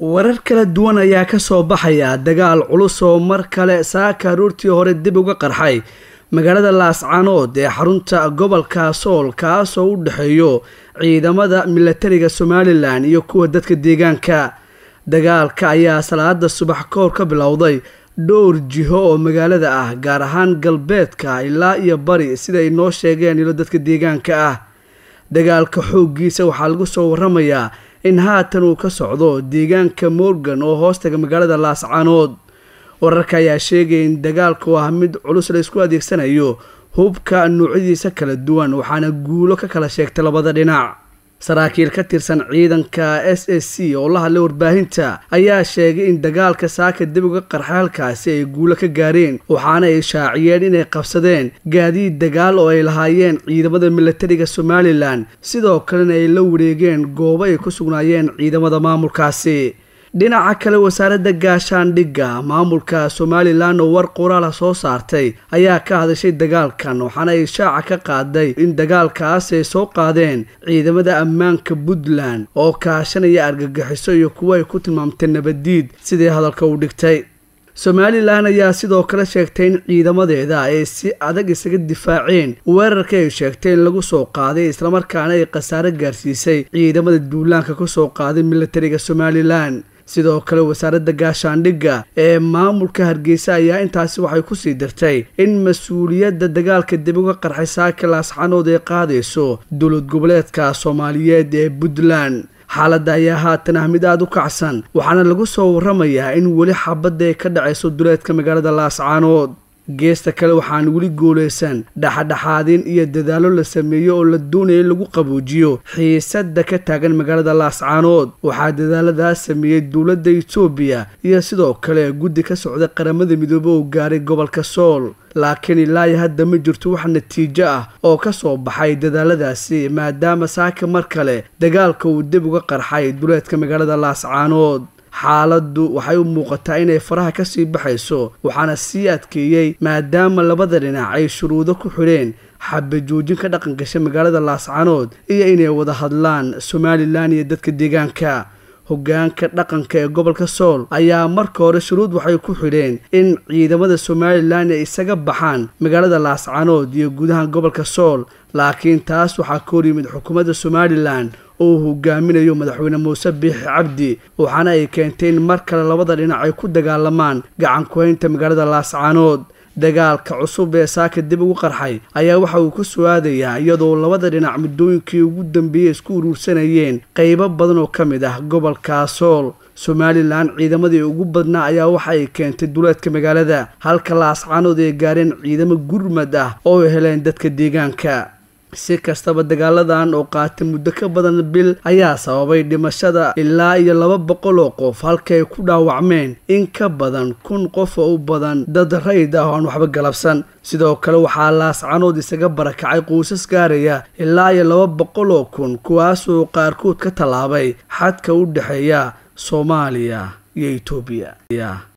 warar kala duwan ayaa ka soo baxaya dagaal culus oo mar kale saaka aruurtii hore dib uga qarxay magaalada laascanood ee xarunta gobolka sool kaasoo u dhexeeyo ciidamada milatariga somalilan iyo kuwa dadka deegaanka dagaalka ayaa salaada subax koor ka bilowday dhowr jiho oo magaalada ah gaar ahaan galbeedka ilaa iyo bari siday noo sheegeen ilo dadka deegaanka ah dagaalka xooggiisa waxaa lagu soo waramayaa in haatan uu ka socdo deegaanka morgan oo hoostaga magaalada laascaanood wararka ayaa sheegaya in dagaalku ah mid culus la isku adeegsanayo hubka nuucyadiisa kala duwan waxaana guulo ka kala sheegtay labada dhinac saraakiil ka tirsan ciidanka s s c oo la hadlay warbaahinta ayaa sheegay in dagaalka saaka debiga qarxa halkaasi ay guulo ka gaareen waxaana ay shaaciyeen inay qabsadeen gaadiid dagaal oo ay lahaayeen ciidamada milatariga somalilan sidoo kalena ay la wareegeen goobo ay ku sugnaayeen ciidamada maamulkaasi dhinaca kale wasaaradda gaashaandhigga maamulka somalilan oo war qoraala soo saartay ayaa ka hadashay dagaalkan waxaana ay shaaca ka qaaday in dagaalkaas ay soo qaadeen ciidamada ammaanka puntland oo kaashanaya argagixiso iyo kuwa ay ku tilmaamtay nabadiid sidii hadalka u dhigtay somalilan ayaa sidoo kale sheegtay in ciidamadeeda ay si adag isaga difaaceen weerarka ay sheegtay in lagu soo qaaday islamarkaana ay khasaare gaarsiisay ciidamada duulaanka ku soo qaaday milatariga somalilan sidoo kale wasaaradda gaashaandhigga ee maamulka hargeysa ayaa intaasi waxay kusii dirtay in mas-uuliyadda dagaalka dib uga qarxay saakilaas xanood ay qaadayso dowlad goboleedka soomaaliyeed ee puntland xaaladda ayaa haatan ah mid aada u kacsan waxaana lagu soo warramayaa in weli xabadda ay ka dhacayso duleedka magaalada laascaanood geesta kale waxaan weli guulaysan dhexdhexaadin iyo dadaallo la sameeyo oo la doonaya in lagu qaboujiyo xiisadda ka taagan magaalada laascaanood waxaa dadaaladaas sameeyey dowladda etoobiya iyo sidoo kale guddi ka socda qaramada midoobe oo gaaray gobolka sool laakiin ilaayo hadda ma jirto wax natiijo ah oo ka soo baxay dadaalladaasi maadaama saaka mar kale dagaalka uu dib uga qarxay duleedka magaalada laascaanood xaaladdu waxay u muuqataa inay faraha ka sii baxayso waxaana sii adkeeyey maadaama labada dhinac ay shuruudo ku xidheen xabajoojin ka dhaqan gasha magaalada laascanood iyo inay wada hadlaan somalilan iyo dadka deegaanka hogaanka dhaqanka ee gobolka sool ayaa marka hore shuruud waxay ku xidheen in ciidamada somalilan ay isaga baxaan magaalada laascanood iyo gudaha gobolka sool laakiin taas waxaa ka hor yimid xukuumadda somalilan uu hogaaminayo madaxweyne muuse biixi cabdi waxaana ay keentay in mar kale labada dhinac ay ku dagaalamaan gacan ku haynta magaalada laascanood dagaalka cusub ee saaka dib ugu qarxay ayaa waxa uu ka su-aadayaa iyadoo labada dhinac muddooyinkii ugu dambeeyey isku uruursanayeen qeybo badan oo ka mid ah gobolka sool somalilan ciidamadii ugu badnaa ayaa waxa ay keentay duleedka magaalada halka laascaanood ay gaareen ciidamo gurmad ah oo heleen dadka deegaanka si kastaba dagaaladan oo qaatay muddo ka badan bil ayaa sababay dhimashada ilaa iyo laba boqol oo qof halkaay ku dhaawacmeen in ka badan kun qof oo u badan dad rayid ah oo aan waxba galabsan sidoo kale waxaa laascanood isaga barakacay quusas gaaraya ilaa iyo laba boqol oo kun kuwaasuu qaarkood ka tallaabay xadka u dhexeeya soomaaliya iyo itoobiya